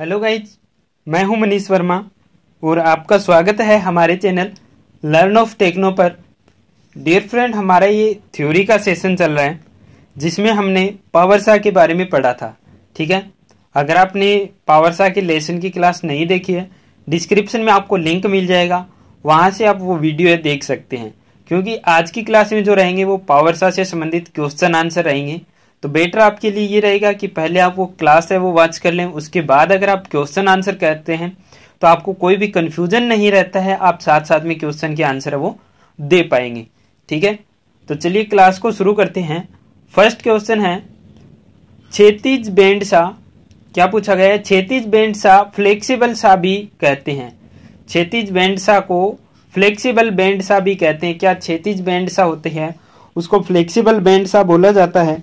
Hello guys मैं हूं मनीष वर्मा और आपका स्वागत है हमारे चैनल लर्न ऑफ टेक्नो पर डियर फ्रेंड हमारा ये थ्योरी का सेशन चल रहा है जिसमें हमने पावरसा के बारे में पढ़ा था ठीक है अगर आपने पावरसा के लेसन की क्लास नहीं देखी है डिस्क्रिप्शन में आपको लिंक मिल जाएगा वहाँ से आप वो वीडियो देख सकते हैं क्योंकि आज की क्लास में जो रहेंगे वो पावरसा से संबंधित क्वेश्चन आंसर रहेंगे तो बेटर आपके लिए ये रहेगा कि पहले आप वो क्लास है वो वॉच कर लें उसके बाद अगर आप क्वेश्चन आंसर करते हैं तो आपको कोई भी कंफ्यूजन नहीं रहता है आप साथ साथ में क्वेश्चन के आंसर है वो दे पाएंगे ठीक है तो चलिए क्लास को शुरू करते हैं फर्स्ट क्वेश्चन है छेतीज बेंड सा क्या पूछा गया है छेतीज बेंड सा फ्लेक्सीबल सा भी कहते हैं छेतीज बेंड सा को फ्लेक्सीबल बैंड सा भी कहते हैं क्या छेतीज बेंड सा होते हैं उसको फ्लेक्सीबल बेंड सा बोला जाता है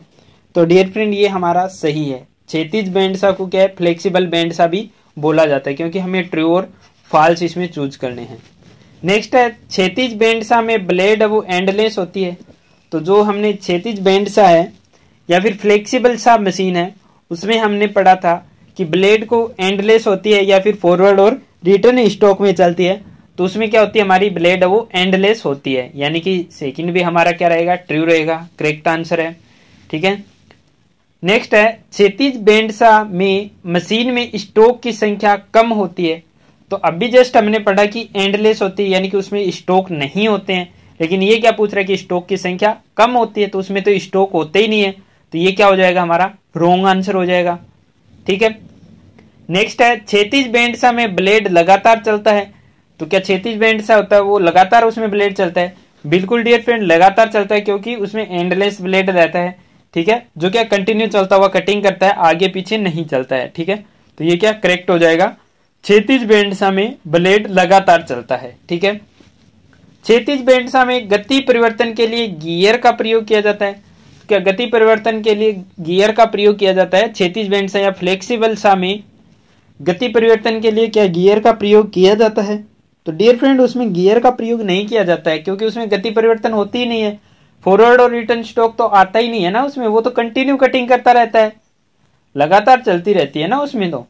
तो डियर फ्रेंड ये हमारा सही है छेतीज बैंड सा को क्या है फ्लेक्सीबल बैंड सा भी बोला जाता है क्योंकि हमें ट्रू और फॉल्स इसमें चूज करने हैं नेक्स्ट है छेतीज बैंड सा में ब्लेड अब वो एंडलेस होती है तो जो हमने छेतीज बैंड सा है या फिर फ्लेक्सीबल सा मशीन है उसमें हमने पढ़ा था कि ब्लेड को एंडलेस होती है या फिर फॉरवर्ड और रिटर्न स्टॉक में चलती है तो उसमें क्या होती है हमारी ब्लेड वो एंडलेस होती है यानी कि सेकंड भी हमारा क्या रहेगा ट्रू रहेगा करेक्ट आंसर है ठीक है नेक्स्ट है क्षतिज बेंडसा में मशीन में स्टोक की संख्या कम होती है तो अभी जस्ट हमने पढ़ा कि एंडलेस होती है यानी कि उसमें स्टोक नहीं होते हैं लेकिन ये क्या पूछ रहा है कि स्टोक की संख्या कम होती है तो उसमें तो स्टोक होते ही नहीं है तो ये क्या हो जाएगा हमारा रोंग आंसर हो जाएगा ठीक है नेक्स्ट है छेतीस बेंडसा में ब्लेड लगातार चलता है तो क्या छेतीस बेंडसा होता है वो लगातार उसमें ब्लेड चलता है बिल्कुल डियर फ्रेंड लगातार चलता है क्योंकि उसमें एंडलेस ब्लेड रहता है ठीक है जो क्या कंटिन्यू चलता हुआ कटिंग करता है आगे पीछे नहीं चलता है ठीक है तो ये क्या करेक्ट हो जाएगा छेतीज बेंडसा में ब्लेड लगातार चलता है ठीक है छेतीज बेंडसा में गति परिवर्तन के लिए गियर का प्रयोग किया जाता है तो क्या गति परिवर्तन के लिए गियर का प्रयोग किया जाता है छेतीज बेंडसा या फ्लेक्सीबल सा में गति परिवर्तन के लिए क्या गियर का प्रयोग किया जाता है तो डियर फ्रेंड उसमें गियर का प्रयोग नहीं किया जाता है क्योंकि उसमें गति परिवर्तन होती ही नहीं है फॉरवर्ड और रिटर्न स्टॉक तो आता ही नहीं है ना उसमें वो तो कंटिन्यू कटिंग करता रहता है लगातार चलती रहती है ना उसमें तो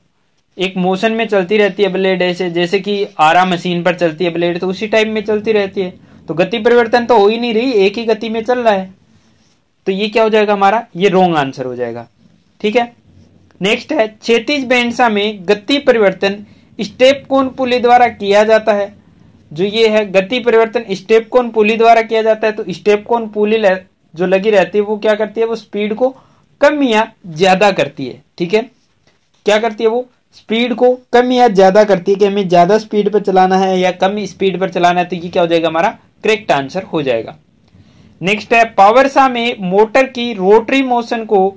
एक मोशन में चलती रहती है ब्लेड ऐसे जैसे कि आरा मशीन पर चलती है ब्लेड तो उसी टाइप में चलती रहती है तो गति परिवर्तन तो हो ही नहीं रही एक ही गति में चल रहा है तो ये क्या हो जाएगा हमारा ये रोंग आंसर हो जाएगा ठीक है नेक्स्ट है क्षेत्रीज बैंडसा में गति परिवर्तन स्टेप कोन पुली द्वारा किया जाता है जो ये है गति परिवर्तन स्टेप कौन पुली द्वारा किया जाता है तो स्टेप कौन पुली जो लगी रहती है वो क्या करती है वो स्पीड को कम या ज्यादा करती है ठीक है क्या करती है वो स्पीड को कम या ज्यादा करती है कि हमें ज्यादा स्पीड पर चलाना है या कम स्पीड पर चलाना है तो ये क्या हो जाएगा हमारा करेक्ट आंसर हो जाएगा नेक्स्ट है पावरसा में मोटर की रोटरी मोशन को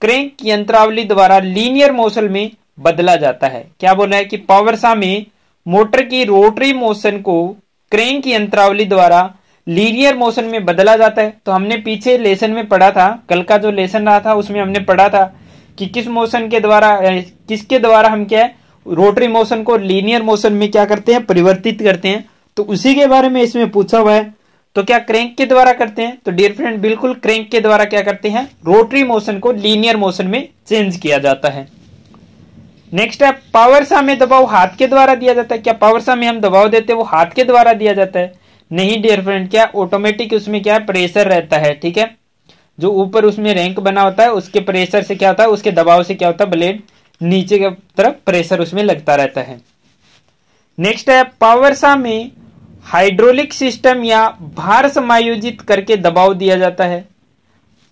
क्रैंक यंत्रावली द्वारा लीनियर मोशन में बदला जाता है क्या बोल रहा है कि पावरसा में मोटर की रोटरी मोशन को क्रेन की यंत्रावली द्वारा लीनियर मोशन में बदला जाता है तो हमने पीछे लेसन में पढ़ा था कल का जो लेसन रहा था उसमें हमने पढ़ा था कि किस मोशन के द्वारा किसके द्वारा हम क्या है रोटरी मोशन को लीनियर मोशन में क्या करते हैं परिवर्तित करते हैं तो उसी के बारे में इसमें पूछा हुआ है तो क्या क्रैंक के द्वारा करते हैं तो डियर फ्रेंड बिल्कुल क्रैंक के द्वारा क्या करते हैं रोटरी मोशन को लीनियर मोशन में चेंज किया जाता है नेक्स्ट है पावरसा में दबाव हाथ के द्वारा दिया जाता है क्या पावरसा में हम दबाव देते हैं वो हाथ के द्वारा दिया जाता है नहीं डियर फ्रेंड क्या ऑटोमेटिक उसमें क्या प्रेशर रहता है ठीक है जो ऊपर उसमें रैंक बना होता है उसके प्रेशर से क्या होता है उसके दबाव से क्या होता है ब्लेड नीचे की तरफ प्रेशर उसमें लगता रहता है नेक्स्ट है पावरसा में हाइड्रोलिक सिस्टम या भार समायोजित करके दबाव दिया जाता है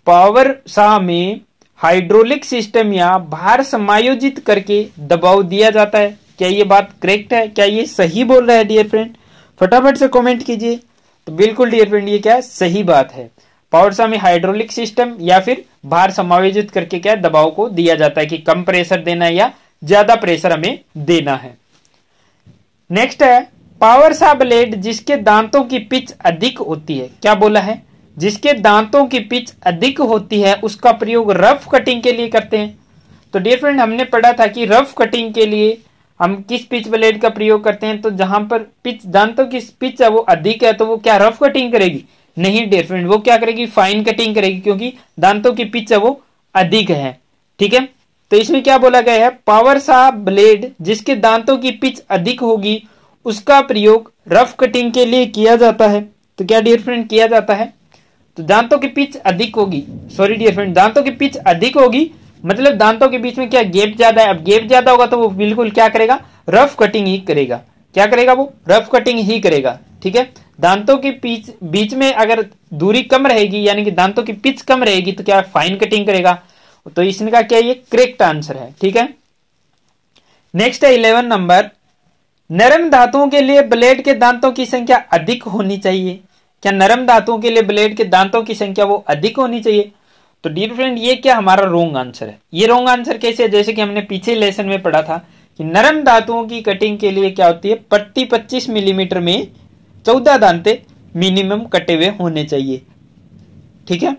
पावर सा में हाइड्रोलिक सिस्टम या भार समायोजित करके दबाव दिया जाता है क्या ये बात करेक्ट है क्या ये सही बोल रहा है डियर फ्रेंड फटाफट से कमेंट कीजिए तो बिल्कुल डियर फ्रेंड ये क्या सही बात है पावरसा में हाइड्रोलिक सिस्टम या फिर भार समायोजित करके क्या दबाव को दिया जाता है कि कम प्रेशर देना है या ज्यादा प्रेशर हमें देना है नेक्स्ट है पावर सा ब्लेड जिसके दांतों की पिच अधिक होती है क्या बोला है जिसके दांतों की पिच अधिक होती है उसका प्रयोग रफ कटिंग के लिए करते हैं तो डियर फ्रेंड हमने पढ़ा था कि रफ कटिंग के लिए हम किस पिच ब्लेड का प्रयोग करते हैं तो जहां पर पिच दांतों की पिच है वो अधिक है तो वो क्या रफ कटिंग करेगी नहीं डियर फ्रेंड वो क्या करेगी फाइन कटिंग करेगी क्योंकि दांतों की पिच है वो अधिक है ठीक है तो इसमें क्या बोला गया है पावर सा ब्लेड जिसके दांतों की पिच अधिक होगी उसका प्रयोग रफ कटिंग के लिए किया जाता है तो क्या डियर फ्रेंड किया जाता है तो दांतों की पिच अधिक होगी सॉरी डियर फ्रेंड दांतों की पिच अधिक होगी मतलब दांतों के बीच में क्या गेप ज्यादा है अब गेप ज्यादा होगा तो वो बिल्कुल क्या करेगा रफ कटिंग ही करेगा क्या करेगा वो रफ कटिंग ही करेगा ठीक है दांतों के बीच बीच में अगर दूरी कम रहेगी यानी कि दांतों की पिच कम रहेगी तो क्या फाइन कटिंग करेगा तो इसका क्या ये करेक्ट आंसर है ठीक है नेक्स्ट है इलेवन नंबर नरम धातुओं के लिए ब्लेड के दांतों की संख्या अधिक होनी चाहिए क्या नरम धातुओं के लिए ब्लेड के दांतों की संख्या वो अधिक होनी चाहिए तो डियर फ्रेंड ये क्या हमारा रोंग आंसर है ये रोंग आंसर कैसे है जैसे कि हमने पीछे लेसन में पढ़ा था कि नरम दांतों की कटिंग के लिए क्या होती है प्रति 25 मिलीमीटर में 14 दांते मिनिमम कटे हुए होने चाहिए ठीक है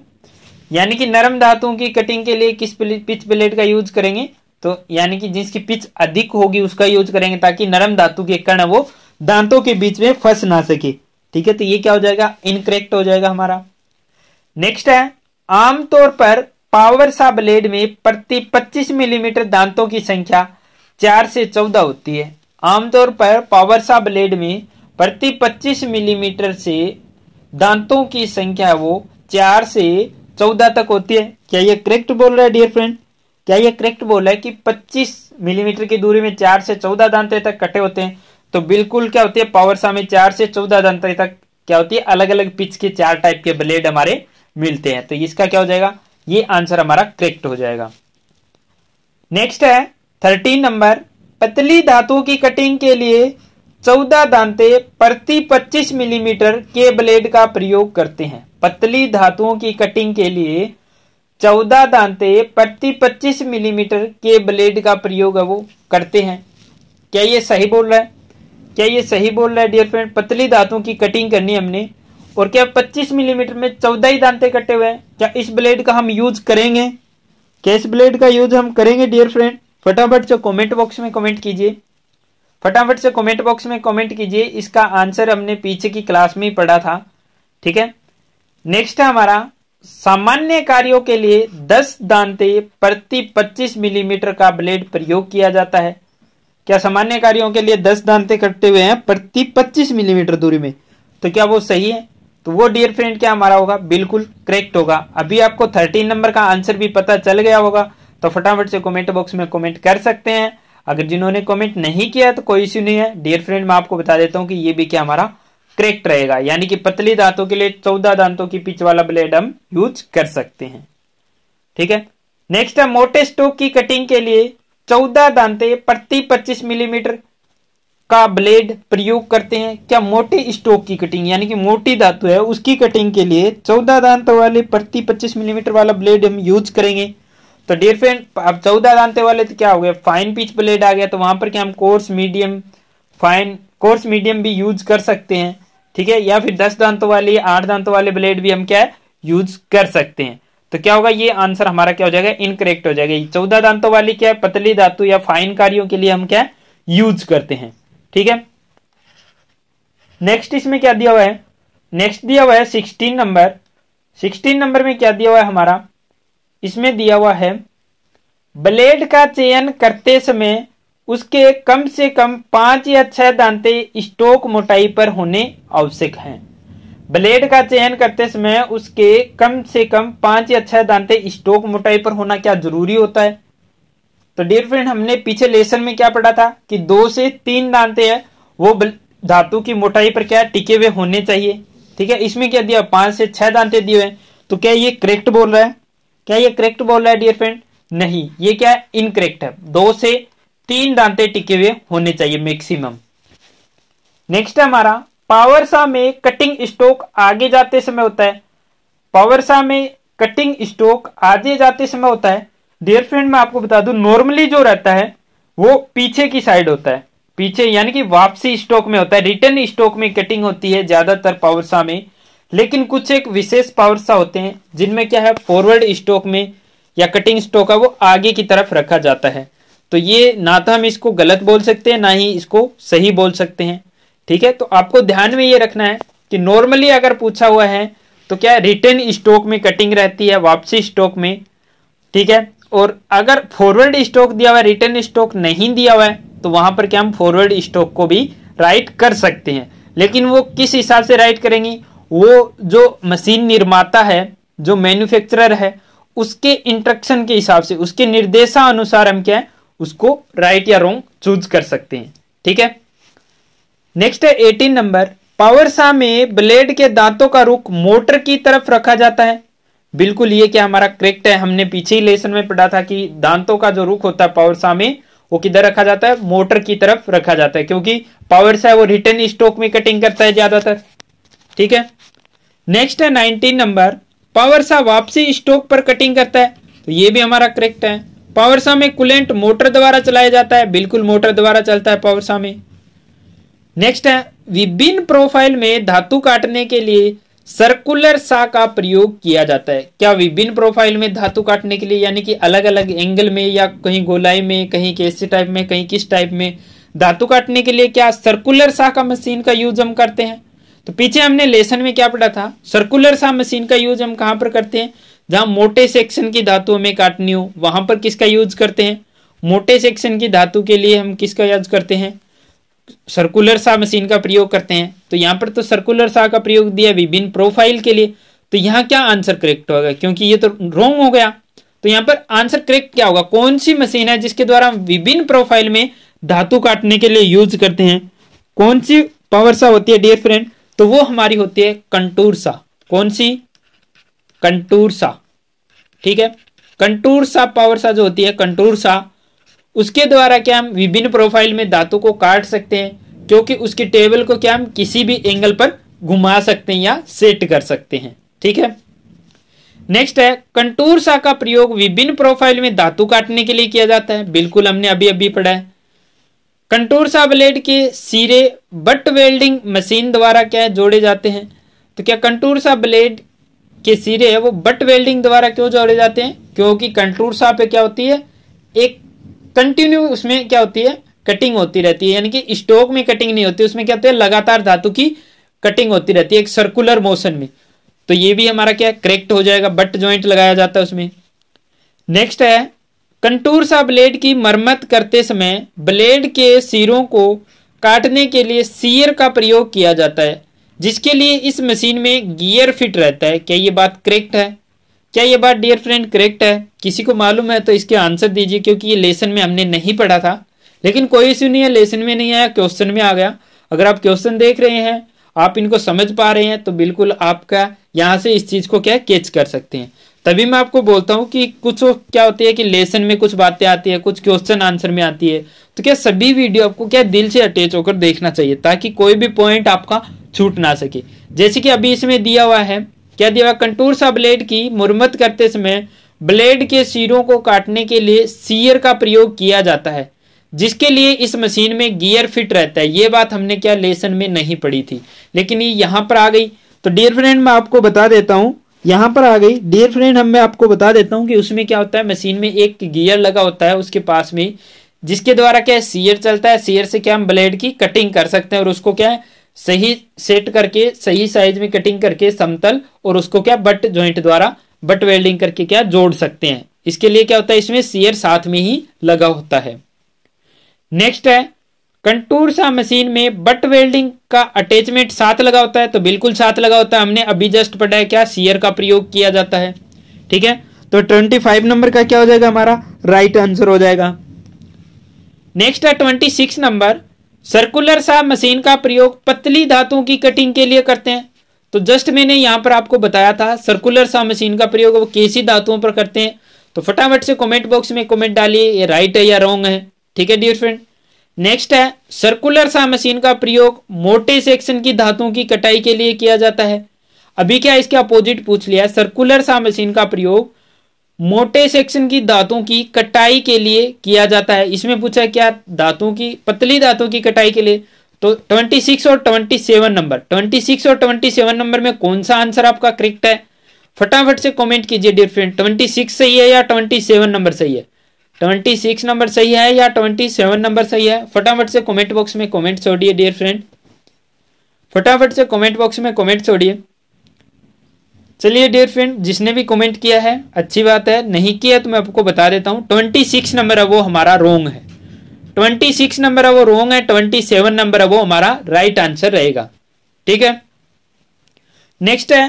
यानी कि नरम धातुओं की कटिंग के लिए किस पिच ब्लेड का यूज करेंगे तो यानी कि जिसकी पिच अधिक होगी उसका यूज करेंगे ताकि नरम धातु के कण वो दांतों के बीच में फंस ना सके ठीक है तो ये क्या हो जाएगा इनकरेक्ट हो जाएगा हमारा नेक्स्ट है आमतौर पर पावर सा ब्लेड में प्रति 25 मिलीमीटर दांतों की संख्या चार से चौदह होती है आमतौर पर पावर सा ब्लेड में प्रति 25 मिलीमीटर से दांतों की संख्या वो चार से चौदह तक होती है क्या ये करेक्ट बोल रहा है डियर फ्रेंड क्या ये करेक्ट बोल रहा है कि 25 मिलीमीटर की दूरी में चार से चौदह दांत तक कटे होते हैं तो बिल्कुल क्या होती है पावर सामे चार से चौदह दंताई तक क्या होती है अलग अलग पिच के चार टाइप के ब्लेड हमारे मिलते हैं तो इसका क्या हो जाएगा ये आंसर हमारा करेक्ट हो जाएगा नेक्स्ट है थर्टीन नंबर पतली धातु की कटिंग के लिए चौदह दांते प्रति पच्चीस मिलीमीटर के ब्लेड का प्रयोग करते हैं पतली धातुओं की कटिंग के लिए चौदह दांते प्रति पच्चीस मिलीमीटर के ब्लेड का प्रयोग वो करते हैं क्या ये सही बोल रहा है क्या ये सही बोल रहा है डियर फ्रेंड पतली दांतों की कटिंग करनी हमने और क्या 25 मिलीमीटर में चौदह ही दांते कटे हुए हैं क्या इस ब्लेड का हम यूज करेंगे क्या इस ब्लेड का यूज हम करेंगे डियर फ्रेंड फटाफट से कमेंट बॉक्स में कमेंट कीजिए फटाफट से कमेंट बॉक्स में कमेंट कीजिए इसका आंसर हमने पीछे की क्लास में ही पढ़ा था ठीक है नेक्स्ट है हमारा सामान्य कार्यों के लिए दस दांते प्रति पच्चीस मिलीमीटर का ब्लेड प्रयोग किया जाता है क्या सामान्य कार्यों के लिए दस दांते कटते हुए हैं प्रति पच्चीस मिलीमीटर दूरी में तो क्या वो सही है तो वो डियर फ्रेंड क्या हमारा होगा बिल्कुल करेक्ट होगा अभी आपको थर्टीन नंबर का आंसर भी पता चल गया होगा तो फटाफट से कमेंट बॉक्स में कमेंट कर सकते हैं अगर जिन्होंने कमेंट नहीं किया तो कोई इश्यू नहीं है डियर फ्रेंड मैं आपको बता देता हूँ कि ये भी क्या हमारा करेक्ट रहेगा यानी कि पतली दांतों के लिए चौदह दांतों की पिच वाला ब्लेड हम यूज कर सकते हैं ठीक है नेक्स्ट है मोटे स्टोक की कटिंग के लिए चौदह दांते प्रति पच्चीस मिलीमीटर का ब्लेड प्रयोग करते हैं क्या मोटे स्टोक की कटिंग यानी कि मोटी धातु है उसकी कटिंग के लिए चौदह दांत वाले प्रति पच्चीस मिलीमीटर वाला ब्लेड हम यूज करेंगे तो डियर फ्रेंड अब चौदह दांते वाले तो क्या हो गया फाइन पिच ब्लेड आ गया तो वहां पर क्या हम coarse medium fine coarse medium भी यूज कर सकते हैं ठीक है या फिर दस दांतों वाले आठ दांतों वाले ब्लेड भी हम क्या यूज कर सकते हैं तो क्या होगा ये आंसर हमारा क्या हो जाएगा इनकरेक्ट हो जाएगा चौदह दांतों वाली क्या है पतली धातु या फाइन कार्यों के लिए हम क्या यूज करते हैं ठीक है नेक्स्ट इसमें क्या दिया हुआ है नेक्स्ट दिया हुआ है सिक्सटीन नंबर सिक्सटीन नंबर में क्या दिया हुआ है हमारा इसमें दिया हुआ है ब्लेड का चयन करते समय उसके कम से कम पांच या छह दांते स्टोक मोटाई पर होने आवश्यक हैं ब्लेड का चयन करते समय उसके कम से कम पांच या छह दांते स्टोक मोटाई पर होना क्या जरूरी होता है तो डियर फ्रेंड हमने पीछे लेसन में क्या पढ़ा था कि दो से तीन दांते हैं वो धातु की मोटाई पर क्या टिके हुए होने चाहिए ठीक है इसमें क्या दिया पांच से छह दांते दिए हुए तो क्या ये करेक्ट बोल रहा है क्या ये करेक्ट बोल रहा है डियर फ्रेंड नहीं ये क्या इनकरेक्ट है दो से तीन दांते टिके हुए होने चाहिए मैक्सिमम नेक्स्ट है हमारा पावरसा में कटिंग स्ट्रोक आगे जाते समय होता है पावरसा में कटिंग स्ट्रोक आगे जाते समय होता है डियर फ्रेंड मैं आपको बता दू नॉर्मली जो रहता है वो पीछे की साइड होता है पीछे यानी कि वापसी स्टॉक में होता है रिटर्न स्टॉक में कटिंग होती है ज्यादातर पावरसा में लेकिन कुछ एक विशेष पावरसा होते हैं जिनमें क्या है फॉरवर्ड स्टॉक में या कटिंग स्टॉक है वो आगे की तरफ रखा जाता है तो ये ना तो हम इसको गलत बोल सकते हैं ना ही इसको सही बोल सकते हैं ठीक है तो आपको ध्यान में ये रखना है कि नॉर्मली अगर पूछा हुआ है तो क्या रिटर्न स्टॉक में कटिंग रहती है वापसी स्टॉक में ठीक है और अगर फॉरवर्ड स्टॉक दिया हुआ है रिटर्न स्टॉक नहीं दिया हुआ है तो वहां पर क्या हम फॉरवर्ड स्टॉक को भी राइट कर सकते हैं लेकिन वो किस हिसाब से राइट करेंगे वो जो मशीन निर्माता है जो मैन्युफैक्चरर है उसके इंट्रक्शन के हिसाब से उसके निर्देशानुसार हम क्या है उसको राइट या रोंग चूज कर सकते हैं ठीक है नेक्स्ट है एटीन नंबर पावरसा में ब्लेड के दांतों का रुख मोटर की तरफ रखा जाता है बिल्कुल ये क्या हमारा करेक्ट है हमने पीछे ही लेसन में पढ़ा था कि दांतों का जो रुख होता है पावरसा में वो किधर रखा जाता है मोटर की तरफ रखा जाता है क्योंकि पावरसा है वो रिटर्न स्टोक में कटिंग करता है ज्यादातर ठीक है नेक्स्ट है नाइनटीन नंबर पावरसा वापसी स्टोक पर कटिंग करता है तो ये भी हमारा करेक्ट है पावरसा में कुलेंट मोटर द्वारा चलाया जाता है बिल्कुल मोटर द्वारा चलता है पावरसा में नेक्स्ट है विभिन्न प्रोफाइल में धातु काटने के लिए सर्कुलर सा का प्रयोग किया जाता है क्या विभिन्न प्रोफाइल में धातु काटने के लिए यानी कि अलग अलग एंगल में या कहीं गोलाई में कहीं कैसे टाइप में कहीं किस टाइप में धातु काटने के लिए क्या सर्कुलर सा का मशीन का यूज हम करते हैं तो पीछे हमने लेसन में क्या पढ़ा था सर्कुलर सा मशीन का यूज हम कहां पर करते हैं जहां मोटे सेक्शन की धातु हमें काटनी हो वहां पर किसका यूज करते हैं मोटे सेक्शन की धातु के लिए हम किसका यूज करते हैं सर्कुलर सा मशीन का प्रयोग करते हैं तो यहाँ पर तो सर्कुलर सा का प्रयोग दिया विभिन्न प्रोफाइल के लिए तो यहाँ क्या आंसर करेक्ट होगा क्योंकि ये तो रोंग हो गया तो यहाँ पर आंसर करेक्ट क्या होगा कौन सी मशीन है जिसके द्वारा हम विभिन्न प्रोफाइल में धातु काटने के लिए यूज करते हैं कौन सी पावर सा होती है डियर फ्रेंड तो वो हमारी होती है कंटूर सा कौन सी कंटूर सा ठीक है कंटूर सा पावर सा जो होती है कंटूर सा उसके द्वारा क्या हम विभिन्न प्रोफाइल में दांतों को काट सकते हैं क्योंकि उसकी टेबल को क्या हम किसी भी एंगल पर घुमा सकते हैं या सेट कर सकते हैं ठीक है नेक्स्ट है कंटूर सा का प्रयोग विभिन्न प्रोफाइल में धातु काटने के लिए किया जाता है बिल्कुल हमने अभी अभी पढ़ा है कंटूर सा ब्लेड के सिरे बट वेल्डिंग मशीन द्वारा क्या है जोड़े जाते हैं तो क्या कंटूर सा ब्लेड के सिरे है वो बट वेल्डिंग द्वारा क्यों जोड़े जाते हैं क्योंकि कंटूर सा पे क्या होती है एक कंटिन्यू उसमें क्या होती है कटिंग होती रहती है यानी कि स्टोक में कटिंग नहीं होती उसमें क्या होती है लगातार धातु की कटिंग होती रहती है एक सर्कुलर मोशन में तो ये भी हमारा क्या करेक्ट हो जाएगा बट ज्वाइंट लगाया जाता है उसमें नेक्स्ट है कंटूर सा ब्लेड की मरम्मत करते समय ब्लेड के सिरों को काटने के लिए सीयर का प्रयोग किया जाता है जिसके लिए इस मशीन में गियर फिट रहता है क्या ये बात करेक्ट है क्या ये बात डियर फ्रेंड करेक्ट है किसी को मालूम है तो इसके आंसर दीजिए क्योंकि ये लेसन में हमने नहीं पढ़ा था लेकिन कोई इश्यू नहीं है लेसन में नहीं आया क्वेश्चन में आ गया अगर आप क्वेश्चन देख रहे हैं आप इनको समझ पा रहे हैं तो बिल्कुल आपका यहाँ से इस चीज़ को क्या कैच कर सकते हैं तभी मैं आपको बोलता हूँ कि कुछ क्या होती है कि लेसन में कुछ बातें आती है कुछ क्वेश्चन आंसर में आती है तो क्या सभी वीडियो आपको क्या दिल से अटैच होकर देखना चाहिए ताकि कोई भी पॉइंट आपका छूट ना सके जैसे कि अभी इसमें दिया हुआ है क्या दिया हुआ कंटूर सा ब्लेड की मुरम्मत करते समय ब्लेड के सिरों को काटने के लिए सीयर का प्रयोग किया जाता है जिसके लिए इस मशीन में गियर फिट रहता है ये बात हमने क्या लेसन में नहीं पढ़ी थी लेकिन ये यहाँ पर आ गई तो डियर फ्रेंड मैं आपको बता देता हूँ यहाँ पर आ गई डियर फ्रेंड हम मैं आपको बता देता हूँ कि उसमें क्या होता है मशीन में एक गियर लगा होता है उसके पास में जिसके द्वारा क्या है सीयर चलता है सीयर से क्या हम ब्लेड की कटिंग कर सकते हैं और उसको क्या है सही सेट करके सही साइज में कटिंग करके समतल और उसको क्या बट ज्वाइंट द्वारा बट वेल्डिंग करके क्या जोड़ सकते हैं इसके लिए क्या होता है इसमें सीयर साथ में ही लगा होता है नेक्स्ट है कंटूर सा मशीन में बट वेल्डिंग का अटैचमेंट साथ लगा होता है तो बिल्कुल साथ लगा होता है हमने अभी जस्ट पढ़ा है क्या सीयर का प्रयोग किया जाता है ठीक है तो 25 नंबर का क्या हो जाएगा हमारा राइट right आंसर हो जाएगा नेक्स्ट है 26 नंबर सर्कुलर सा मशीन का प्रयोग पतली धातुओं की कटिंग के लिए करते हैं तो जस्ट मैंने यहां पर आपको बताया था सर्कुलर सा मशीन का प्रयोग वो कैसी धातुओं पर करते हैं तो फटाफट से कमेंट बॉक्स में कमेंट डालिए ये राइट है या रॉन्ग है ठीक है डियर फ्रेंड नेक्स्ट है सर्कुलर सा मशीन का प्रयोग मोटे सेक्शन की धातुओं की कटाई के लिए किया जाता है अभी क्या इसके अपोजिट पूछ लिया सर्कुलर सा मशीन का प्रयोग मोटे सेक्शन की दांतों की कटाई के लिए किया जाता है इसमें पूछा क्या दांतों की पतली दांतों की कटाई के लिए तो 26 और 27 नंबर 26 और 27 नंबर में कौन सा आंसर आपका करेक्ट है फटाफट से कमेंट कीजिए डियर फ्रेंड 26 सही है या 27 नंबर सही है 26 नंबर सही है या 27 नंबर सही है फटाफट से कमेंट बॉक्स में कमेंट छोड़िए डियर फ्रेंड फटाफट से कमेंट बॉक्स में कमेंट छोड़िए चलिए डियर फ्रेंड जिसने भी कमेंट किया है अच्छी बात है नहीं किया तो मैं आपको बता देता हूँ ट्वेंटी सिक्स नंबर है वो हमारा रोंग है ट्वेंटी सिक्स नंबर है वो रोंग है ट्वेंटी सेवन नंबर है वो हमारा राइट आंसर रहेगा ठीक है नेक्स्ट है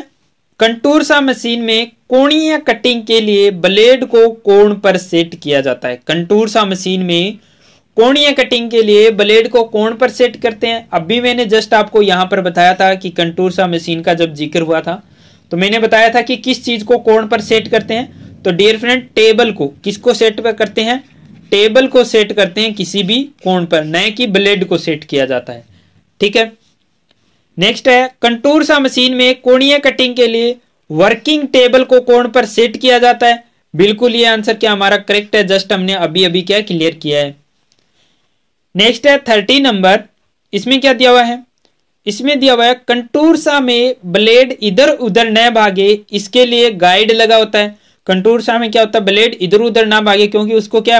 कंटूरसा मशीन में कोणीय कटिंग के लिए ब्लेड को कोण पर सेट किया जाता है कंटूरसा मशीन में कोणीय कटिंग के लिए ब्लेड को कोण पर सेट करते हैं अब भी मैंने जस्ट आपको यहां पर बताया था कि कंटूरसा मशीन का जब जिक्र हुआ था तो मैंने बताया था कि किस चीज को कोण पर सेट करते हैं तो डियर फ्रेंड टेबल को किसको सेट पर करते हैं टेबल को सेट करते हैं किसी भी कोण पर न कि ब्लेड को सेट किया जाता है ठीक है नेक्स्ट है कंटूर सा मशीन में कोणीय कटिंग के लिए वर्किंग टेबल को कोण पर सेट किया जाता है बिल्कुल ये आंसर क्या हमारा करेक्ट है जस्ट हमने अभी अभी क्या क्लियर किया है नेक्स्ट है थर्टी नंबर इसमें क्या दिया हुआ है इसमें दिया हुआ है कंटूरसा में ब्लेड इधर उधर न भागे इसके लिए गाइड लगा होता है कंटूरसा में क्या होता है ब्लेड इधर उधर ना भागे क्योंकि उसको क्या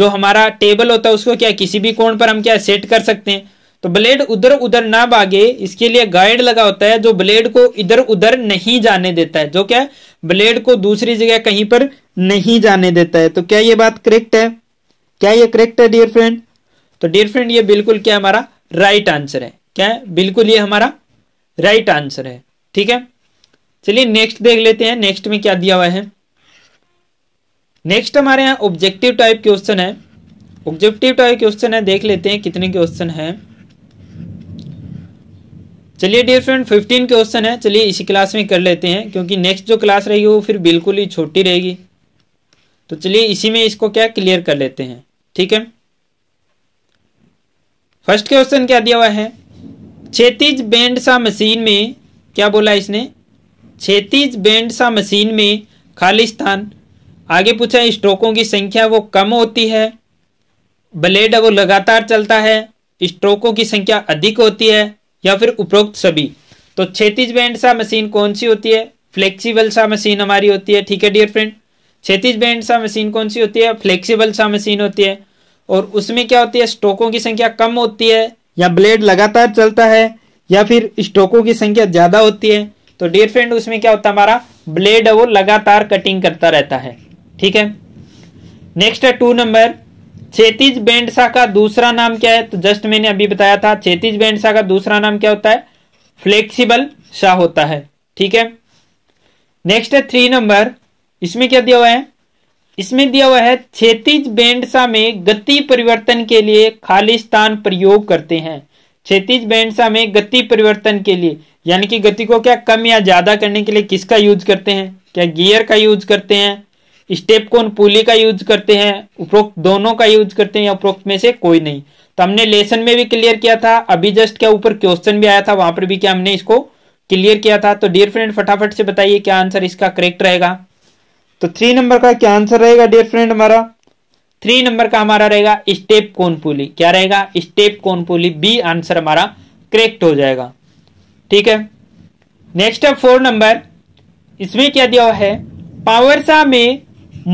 जो हमारा टेबल होता है उसको क्या किसी भी कोण पर हम क्या सेट कर सकते हैं तो ब्लेड उधर उधर ना भागे इसके लिए गाइड लगा होता है जो ब्लेड को इधर उधर नहीं जाने देता है जो क्या ब्लेड को दूसरी जगह कहीं पर नहीं जाने देता है तो क्या ये बात करेक्ट है क्या ये करेक्ट है डियर फ्रेंड तो डियर फ्रेंड ये बिल्कुल क्या हमारा राइट आंसर है क्या है बिल्कुल ये हमारा राइट right आंसर है ठीक है चलिए नेक्स्ट देख लेते हैं नेक्स्ट में क्या दिया हुआ है नेक्स्ट हमारे यहाँ ऑब्जेक्टिव टाइप क्वेश्चन है ऑब्जेक्टिव टाइप क्वेश्चन है देख लेते हैं कितने क्वेश्चन है चलिए डियर फ्रेंड फिफ्टीन क्वेश्चन है चलिए इसी क्लास में कर लेते हैं क्योंकि नेक्स्ट जो क्लास रहेगी वो फिर बिल्कुल ही छोटी रहेगी तो चलिए इसी में इसको क्या क्लियर कर लेते हैं ठीक है फर्स्ट क्वेश्चन क्या दिया हुआ है बैंड बैंडसा मशीन में क्या बोला इसने बैंड सा मशीन में खालिस्तान आगे पूछा स्ट्रोकों की संख्या वो कम होती है ब्लेड वो लगातार चलता है स्ट्रोकों की संख्या अधिक होती है या फिर उपरोक्त सभी तो छेतीज बैंड सा मशीन कौन सी होती है फ्लेक्सिबल सा मशीन हमारी होती है ठीक है डियर फ्रेंड छेतीज बैंड सा मशीन कौन सी होती है फ्लेक्सिबल सा मशीन होती है और उसमें क्या होती है स्ट्रोकों की संख्या कम होती है या ब्लेड लगातार चलता है या फिर स्टोकों की संख्या ज़्यादा होती है तो डियर फ्रेंड उसमें क्या होता है हमारा ब्लेड वो लगातार कटिंग करता रहता है ठीक है नेक्स्ट है टू नंबर क्षेतिज बेंडसा का दूसरा नाम क्या है तो जस्ट मैंने अभी बताया था क्षेतिज बेंडसा का दूसरा नाम क्या होता है फ्लेक्सिबल सा होता है ठीक है नेक्स्ट है थ्री नंबर इसमें क्या दिया हुआ है इसमें दिया हुआ है क्षेत्रिज बेंडसा में गति परिवर्तन के लिए खालिस्तान प्रयोग करते हैं क्षेत्रिज बैंडसा में गति परिवर्तन के लिए यानी कि गति को क्या कम या ज्यादा करने के लिए किसका यूज करते हैं क्या गियर का यूज करते हैं स्टेप कोन पुली का यूज करते हैं उपरोक्त दोनों का यूज करते हैं या उपरोक्त में से कोई नहीं तो हमने लेसन में भी क्लियर किया था अभी जस्ट क्या ऊपर क्वेश्चन भी आया था वहां पर भी क्या हमने इसको क्लियर किया था तो डियर फ्रेंड फटाफट से बताइए क्या आंसर इसका करेक्ट रहेगा तो थ्री नंबर का क्या आंसर रहेगा डियर फ्रेंड हमारा थ्री नंबर का हमारा रहेगा स्टेप कौन पुली क्या रहेगा step cone pulley B answer हमारा करेक्ट हो जाएगा ठीक है नेक्स्ट है फोर नंबर इसमें क्या दिया हुआ है पावरसा में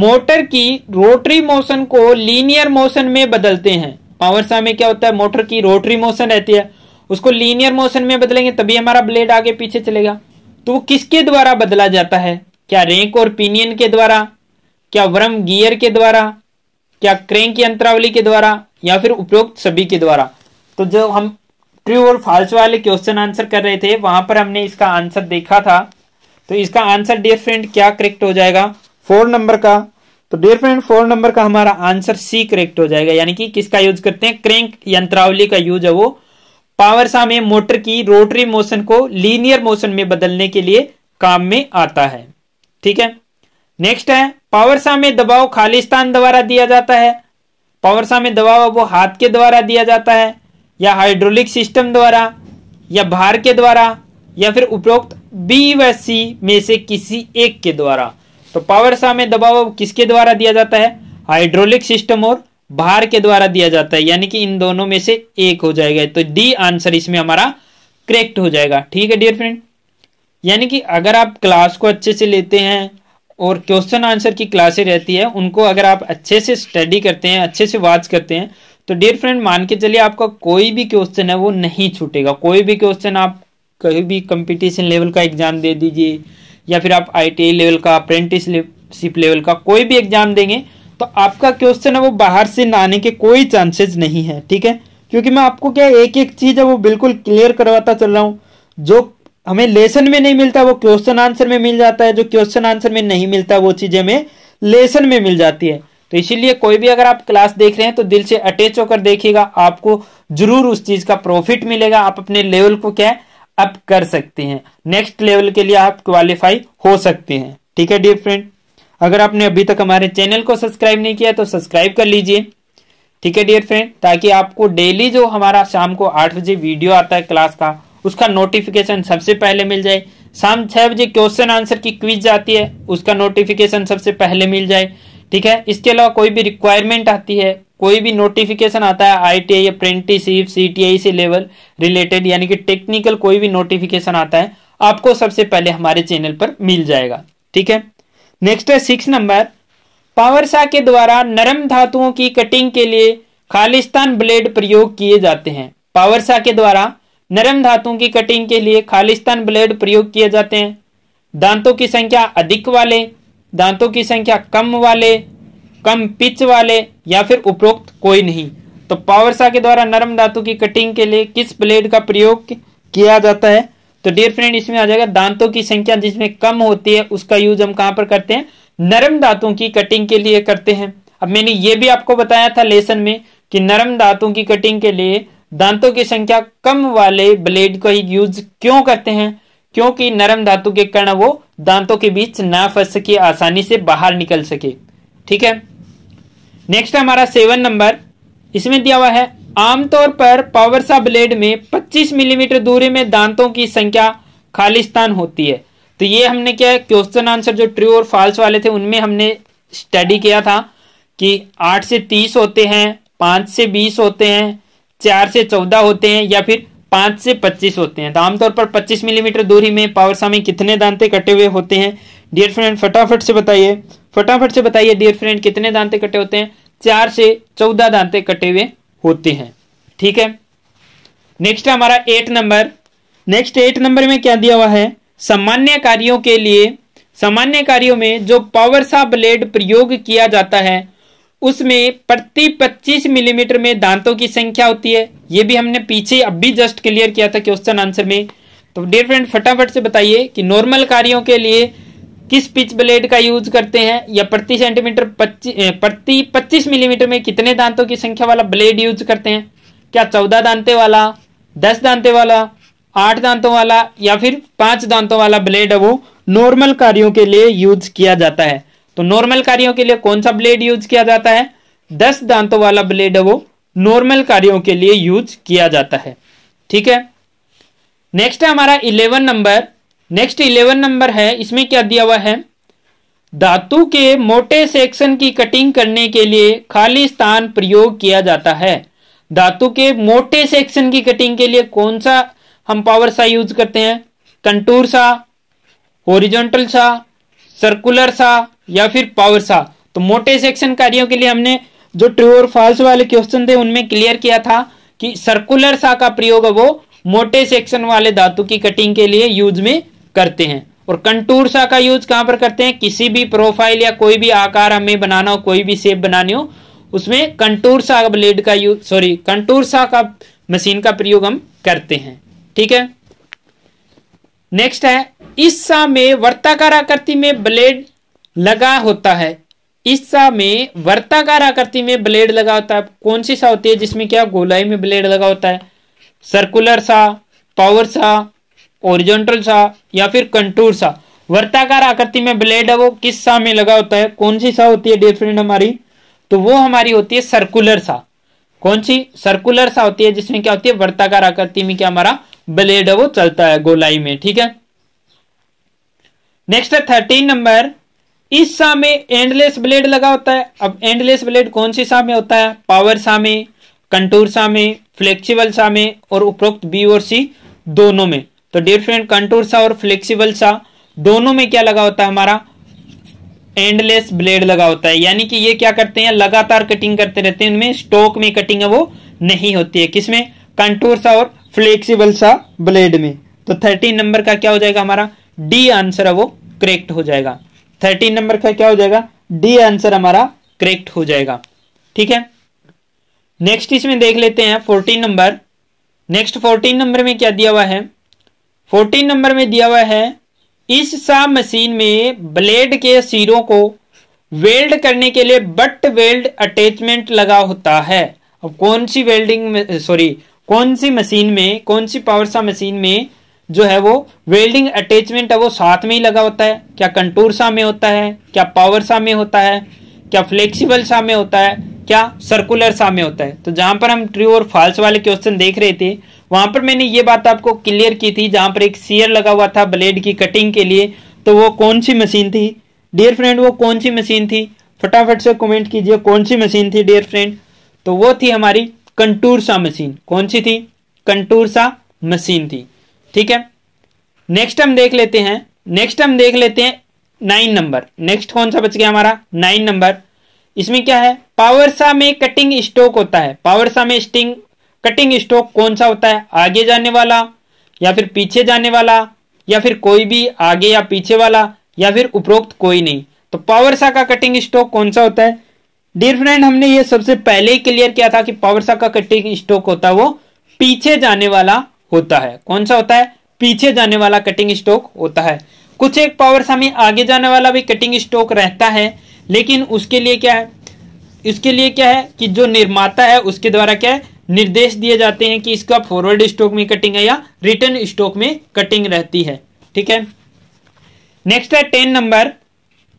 मोटर की रोटरी मोशन को लीनियर मोशन में बदलते हैं पावरसा में क्या होता है मोटर की रोटरी मोशन रहती है उसको लीनियर मोशन में बदलेंगे तभी हमारा ब्लेड आगे पीछे चलेगा तो वो किसके द्वारा बदला जाता है क्या रैंक और पिनियन के द्वारा क्या वर्म गियर के द्वारा क्या क्रैंक यंत्रावली के द्वारा या फिर उपरोक्त सभी के द्वारा तो जो हम ट्रू और फॉल्स वाले क्वेश्चन आंसर कर रहे थे वहां पर हमने इसका आंसर देखा था तो इसका आंसर डियर फ्रेंड क्या करेक्ट हो जाएगा फोर नंबर का तो डियर फ्रेंड फोर नंबर का हमारा आंसर सी करेक्ट हो जाएगा यानी कि किसका यूज करते हैं क्रैंक यंत्रावली का यूज है वो पावरसा में मोटर की रोटरी मोशन को लीनियर मोशन में बदलने के लिए काम में आता है ठीक है नेक्स्ट है पावरसा में दबाव खालिस्तान द्वारा दिया जाता है पावरसा में दबाव वो हाथ के द्वारा दिया जाता है या हाइड्रोलिक सिस्टम द्वारा या भार के द्वारा या फिर उपरोक्त बी व सी में से किसी एक के द्वारा तो पावरसा में दबाव किसके द्वारा दिया जाता है हाइड्रोलिक सिस्टम और भार के द्वारा दिया जाता है यानी कि इन दोनों में से एक हो जाएगा तो डी आंसर इसमें हमारा करेक्ट हो जाएगा ठीक है डियर फ्रेंड यानी कि अगर आप क्लास को अच्छे से लेते हैं और क्वेश्चन आंसर की क्लासें रहती है उनको अगर आप अच्छे से स्टडी करते हैं अच्छे से वाच करते हैं तो डियर फ्रेंड मान के चलिए आपका कोई भी क्वेश्चन है वो नहीं छूटेगा कोई भी क्वेश्चन आप कहीं भी कंपटीशन लेवल का एग्ज़ाम दे दीजिए या फिर आप आई लेवल का अप्रेंटिसशिप लेवल का कोई भी एग्ज़ाम देंगे तो आपका क्वेश्चन है वो बाहर से ना आने के कोई चांसेस नहीं है ठीक है क्योंकि मैं आपको क्या एक एक चीज़ है वो बिल्कुल क्लियर करवाता चल रहा हूँ जो हमें लेसन में नहीं मिलता वो क्वेश्चन आंसर में मिल जाता है जो क्वेश्चन आंसर में नहीं मिलता वो चीजें हमें लेसन में मिल जाती है तो इसीलिए कोई भी अगर आप क्लास देख रहे हैं तो दिल से अटैच होकर देखिएगा आपको जरूर उस चीज का प्रॉफिट मिलेगा आप अपने लेवल को क्या अप कर सकते हैं नेक्स्ट लेवल के लिए आप क्वालिफाई हो सकते हैं ठीक है डियर फ्रेंड अगर आपने अभी तक हमारे चैनल को सब्सक्राइब नहीं किया तो सब्सक्राइब कर लीजिए ठीक है डियर फ्रेंड ताकि आपको डेली जो हमारा शाम को आठ बजे वीडियो आता है क्लास का उसका नोटिफिकेशन सबसे पहले मिल जाए शाम छह बजे क्वेश्चन आंसर की क्विज जाती है उसका नोटिफिकेशन सबसे पहले मिल जाए ठीक है इसके अलावा कोई भी रिक्वायरमेंट आती है कोई भी नोटिफिकेशन आता है I T I apprenticeship C T I से लेवल रिलेटेड यानी कि टेक्निकल कोई भी नोटिफिकेशन आता है आपको सबसे पहले हमारे चैनल पर मिल जाएगा ठीक है नेक्स्ट है सिक्स नंबर पावरसा के द्वारा नरम धातुओं की कटिंग के लिए खालिस्तान ब्लेड प्रयोग किए जाते हैं पावरसा के द्वारा नरम धातु की कटिंग के लिए खालिस्तान ब्लेड प्रयोग किए जाते हैं दांतों की संख्या अधिक वाले दांतों की संख्या कम वाले कम पिच वाले या फिर उपरोक्त कोई नहीं तो पावरसा के द्वारा नरम धातु की कटिंग के लिए किस ब्लेड का प्रयोग किया जाता है तो डियर फ्रेंड इसमें आ जाएगा दांतों की संख्या जिसमें कम होती है उसका यूज हम कहां पर करते हैं नरम धातुओं की कटिंग के लिए करते हैं अब मैंने ये भी आपको बताया था लेसन में कि नरम धातुओं की कटिंग के लिए दांतों की संख्या कम वाले ब्लेड का ही यूज क्यों करते हैं क्योंकि नरम धातु के कारण वो दांतों के बीच ना फंस सके आसानी से बाहर निकल सके ठीक है नेक्स्ट हमारा सेवन नंबर इसमें दिया हुआ है आमतौर पर पावरसा ब्लेड में 25 मिलीमीटर दूरी में दांतों की संख्या खालिस्तान होती है तो ये हमने क्या क्वेश्चन आंसर जो ट्रू और फॉल्स वाले थे उनमें हमने स्टडी किया था कि आठ से तीस होते हैं पांच से बीस होते हैं चार से चौदह होते हैं या फिर पांच से पच्चीस होते हैं तो आमतौर पर पच्चीस मिलीमीटर दूरी में पावरसा में कितने दांते कटे हुए होते हैं डियर फ्रेंड फटाफट से बताइए फटाफट से बताइए डियर फ्रेंड कितने दांते कटे होते हैं चार से चौदह दांते कटे हुए होते हैं ठीक है नेक्स्ट हमारा eight number next eight number में क्या दिया हुआ है सामान्य कार्यों के लिए सामान्य कार्यों में जो पावरसा ब्लेड प्रयोग किया जाता है उसमें प्रति 25 मिलीमीटर में दांतों की संख्या होती है ये भी हमने पीछे अब भी जस्ट क्लियर किया था क्वेश्चन आंसर में तो डियर फ्रेंड फटाफट से बताइए कि नॉर्मल कार्यों के लिए किस पिच ब्लेड का यूज करते हैं या प्रति सेंटीमीटर प्रति 25 मिलीमीटर में कितने दांतों की संख्या वाला ब्लेड यूज करते हैं क्या चौदह दांते वाला दस दांते वाला आठ दांतों वाला या फिर पांच दांतों वाला ब्लेड वो नॉर्मल कार्यों के लिए यूज किया जाता है तो नॉर्मल कार्यों के लिए कौन सा ब्लेड यूज किया जाता है दस दांतों वाला ब्लेड है वो नॉर्मल कार्यों के लिए यूज किया जाता है ठीक है नेक्स्ट है हमारा eleven number next eleven number है इसमें क्या दिया हुआ है धातु के मोटे सेक्शन की कटिंग करने के लिए खाली स्थान प्रयोग किया जाता है धातु के मोटे सेक्शन की कटिंग के लिए कौन सा हम पावर सा यूज करते हैं कंटूर सा ओरिजेंटल सा सर्कुलर सा या फिर पावर सा तो मोटे सेक्शन कार्यों के लिए हमने जो ट्रू और फॉल्स वाले क्वेश्चन थे उनमें क्लियर किया था कि सर्कुलर सा का प्रयोग वो मोटे सेक्शन वाले धातु की कटिंग के लिए यूज में करते हैं और कंटूर सा का यूज कहां पर करते हैं किसी भी प्रोफाइल या कोई भी आकार हमें बनाना हो कोई भी शेप बनानी हो उसमें कंटूर सा ब्लेड का यूज सॉरी कंटूर सा का मशीन का प्रयोग हम करते हैं ठीक है नेक्स्ट है इस सा में वर्ताकार आकृति में ब्लेड लगा होता है इस सा में वर्ताकार आकृति में ब्लेड लगा होता है कौन सी सा होती है जिसमें क्या गोलाई में ब्लेड लगा होता है सर्कुलर सा पावर सा ओरिजेंटल सा या फिर कंटूर सा वर्ताकार आकृति में ब्लेड है वो किस सा में लगा होता है कौन सी सा होती है डियर फ्रेंड हमारी तो वो हमारी होती है सर्कुलर सा कौन सी सर्कुलर सा होती है जिसमें क्या होती है वर्ताकार आकृति में क्या हमारा ब्लेड है वो चलता है गोलाई में ठीक है नेक्स्ट है थर्टीन नंबर इस सा में एंडलेस ब्लेड लगा होता है अब एंडलेस ब्लेड कौन सी सा में होता है पावर सा में कंटूर सा में फ्लेक्सिबल सा में और उपरोक्त बी और सी दोनों में तो डियर फ्रेंड कंटूर सा और फ्लेक्सिबल सा दोनों में क्या लगा होता है हमारा एंडलेस ब्लेड लगा होता है यानी कि ये क्या करते हैं लगातार कटिंग करते रहते हैं उनमें स्टोक में कटिंग है वो नहीं होती है किसमें कंटूर सा और फ्लेक्सिबल सा ब्लेड में तो थर्टीन नंबर का क्या हो जाएगा हमारा डी आंसर है वो करेक्ट हो जाएगा थर्टीन नंबर का क्या हो जाएगा डी आंसर हमारा करेक्ट हो जाएगा ठीक है नेक्स्ट इसमें देख लेते हैं fourteen number next fourteen number में क्या दिया हुआ है फोर्टीन नंबर में दिया हुआ है इस सा मशीन में ब्लेड के सिरों को वेल्ड करने के लिए बट वेल्ड अटैचमेंट लगा होता है अब कौन सी वेल्डिंग सॉरी कौन सी मशीन में कौन सी पावर सा मशीन में जो है वो वेल्डिंग अटैचमेंट है वो साथ में ही लगा होता है क्या कंटूर सा में होता है क्या पावर सा में होता है क्या फ्लेक्सिबल सा में होता है क्या सर्कुलर सा में होता है तो जहां पर हम ट्रू और फॉल्स वाले क्वेश्चन देख रहे थे वहां पर मैंने ये बात आपको क्लियर की थी जहां पर एक सीयर लगा हुआ था ब्लेड की कटिंग के लिए तो वो कौन सी मशीन थी डियर फ्रेंड वो कौन सी मशीन थी फटाफट से कमेंट कीजिए कौन सी मशीन थी डियर फ्रेंड तो वो थी हमारी कंटूर सा मशीन कौन सी थी कंटूर सा मशीन थी ठीक है नेक्स्ट हम देख लेते हैं नेक्स्ट हम देख लेते हैं नाइन नंबर नेक्स्ट कौन सा बच गया हमारा नाइन नंबर इसमें क्या है पावरसा में कटिंग स्टॉक होता है पावरसा में स्टिंग कटिंग स्टॉक कौन सा होता है आगे जाने वाला या फिर पीछे जाने वाला या फिर कोई भी आगे या पीछे वाला या फिर उपरोक्त कोई नहीं तो पावरसा का कटिंग स्टॉक कौन सा होता है डियर फ्रेंड हमने ये सबसे पहले ही क्लियर किया था कि पावरसा का कटिंग स्टॉक होता है वो पीछे जाने वाला होता है कौन सा होता है पीछे जाने वाला कटिंग स्टॉक होता है कुछ एक पावर सामी आगे जाने वाला भी कटिंग स्टॉक रहता है लेकिन उसके लिए क्या है इसके लिए क्या है कि जो निर्माता है उसके द्वारा क्या है निर्देश दिए जाते हैं कि इसका फॉरवर्ड स्टॉक में कटिंग है या रिटर्न स्टॉक में कटिंग रहती है ठीक है नेक्स्ट है टेन नंबर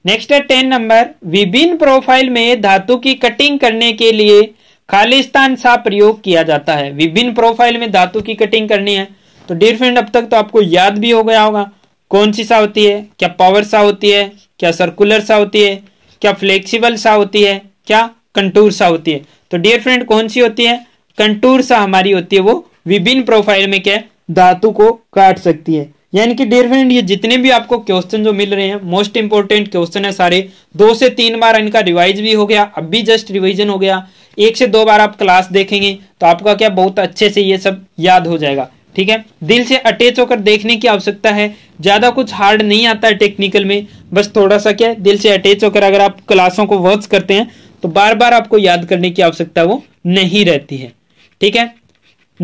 नेक्स्ट है टेन नंबर विभिन्न प्रोफाइल में धातु की कटिंग करने के लिए खालिस्तान सा प्रयोग किया जाता है विभिन्न प्रोफाइल में धातु की कटिंग करनी है तो डियर फ्रेंड अब तक तो आपको याद भी हो गया होगा कौन सी सा होती है क्या पावर सा होती है क्या सर्कुलर सा होती है क्या फ्लेक्सिबल सा होती है क्या कंटूर सा होती है तो डियर फ्रेंड कौन सी होती है कंटूर सा हमारी होती है वो विभिन्न प्रोफाइल में क्या धातु को काट सकती है यानी कि डियर फ्रेंड ये जितने भी आपको क्वेश्चन जो मिल रहे हैं मोस्ट इंपोर्टेंट क्वेश्चन है सारे दो से तीन बार इनका रिवाइज भी हो गया अब भी जस्ट रिविजन हो गया एक से दो बार आप क्लास देखेंगे तो आपका क्या बहुत अच्छे से ये सब याद हो जाएगा ठीक है दिल से अटैच होकर देखने की आवश्यकता है ज़्यादा कुछ हार्ड नहीं आता है टेक्निकल में बस थोड़ा सा क्या है दिल से अटैच होकर अगर आप क्लासों को वॉच करते हैं तो बार बार आपको याद करने की आवश्यकता वो नहीं रहती है ठीक है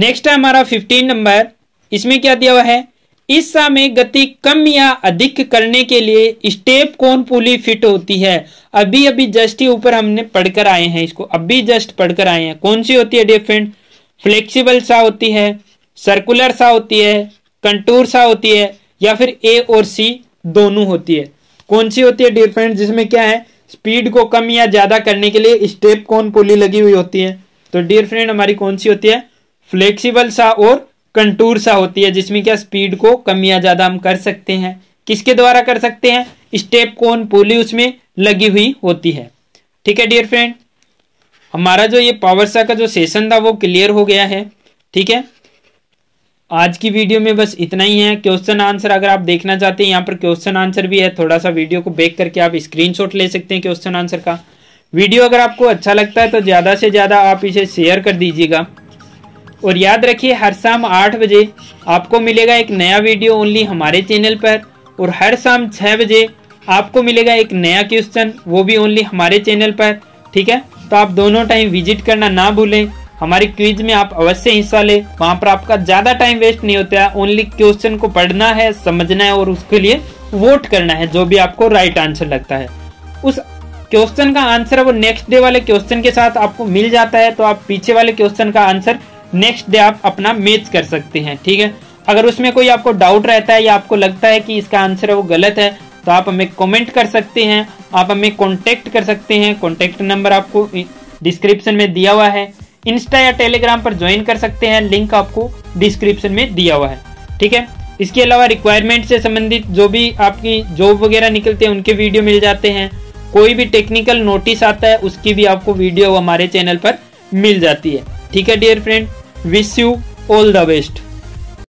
नेक्स्ट है हमारा फिफ्टीन नंबर इसमें क्या दिया हुआ है इस समय गति कम या अधिक करने के लिए स्टेप कौन पुली फिट होती है अभी अभी जस्ट ही ऊपर हमने पढ़कर आए हैं इसको अभी जस्ट पढ़कर आए हैं कौन सी होती है डिफरेंट फ्लेक्सिबल सा होती है सर्कुलर सा होती है कंटूर सा होती है या फिर ए और सी दोनों होती है कौन सी होती है डिफरेंट जिसमें क्या है स्पीड को कम या ज्यादा करने के लिए स्टेप कौन पुली लगी हुई होती है तो डियर फ्रेंड हमारी कौन सी होती है फ्लेक्सिबल सा और कंटूर सा होती है जिसमें क्या स्पीड को कम या ज़्यादा हम कर सकते हैं किसके द्वारा कर सकते हैं स्टेप कोन पुली उसमें लगी हुई होती है ठीक है डियर फ्रेंड हमारा जो ये पावरसा का जो सेशन था वो क्लियर हो गया है ठीक है आज की वीडियो में बस इतना ही है क्वेश्चन आंसर अगर आप देखना चाहते हैं यहाँ पर क्वेश्चन आंसर भी है थोड़ा सा वीडियो को बेक करके आप स्क्रीनशॉट ले सकते हैं क्वेश्चन आंसर का वीडियो अगर आपको अच्छा लगता है तो ज़्यादा से ज़्यादा आप इसे शेयर कर दीजिएगा और याद रखिए हर शाम आठ बजे आपको मिलेगा एक नया वीडियो ओनली हमारे चैनल पर और हर शाम छः बजे आपको मिलेगा एक नया क्वेश्चन वो भी ओनली हमारे चैनल पर ठीक है तो आप दोनों टाइम विजिट करना ना भूलें हमारे क्विज में आप अवश्य हिस्सा लें वहाँ पर आपका ज़्यादा टाइम वेस्ट नहीं होता है ओनली क्वेश्चन को पढ़ना है समझना है और उसके लिए वोट करना है जो भी आपको राइट आंसर लगता है उस क्वेश्चन का आंसर वो नेक्स्ट डे वाले क्वेश्चन के साथ आपको मिल जाता है तो आप पीछे वाले क्वेश्चन का आंसर नेक्स्ट डे आप अपना मेथ कर सकते हैं ठीक है अगर उसमें कोई आपको डाउट रहता है या आपको लगता है कि इसका आंसर है वो गलत है तो आप हमें कमेंट कर सकते हैं आप हमें कॉन्टेक्ट कर सकते हैं कॉन्टेक्ट नंबर आपको डिस्क्रिप्शन में दिया हुआ है इंस्टा या टेलीग्राम पर ज्वाइन कर सकते हैं लिंक आपको डिस्क्रिप्शन में दिया हुआ है ठीक है इसके अलावा रिक्वायरमेंट से संबंधित जो भी आपकी जॉब वगैरह निकलते हैं उनके वीडियो मिल जाते हैं कोई भी टेक्निकल नोटिस आता है उसकी भी आपको वीडियो हमारे चैनल पर मिल जाती है ठीक है dear friend Wish you all the best.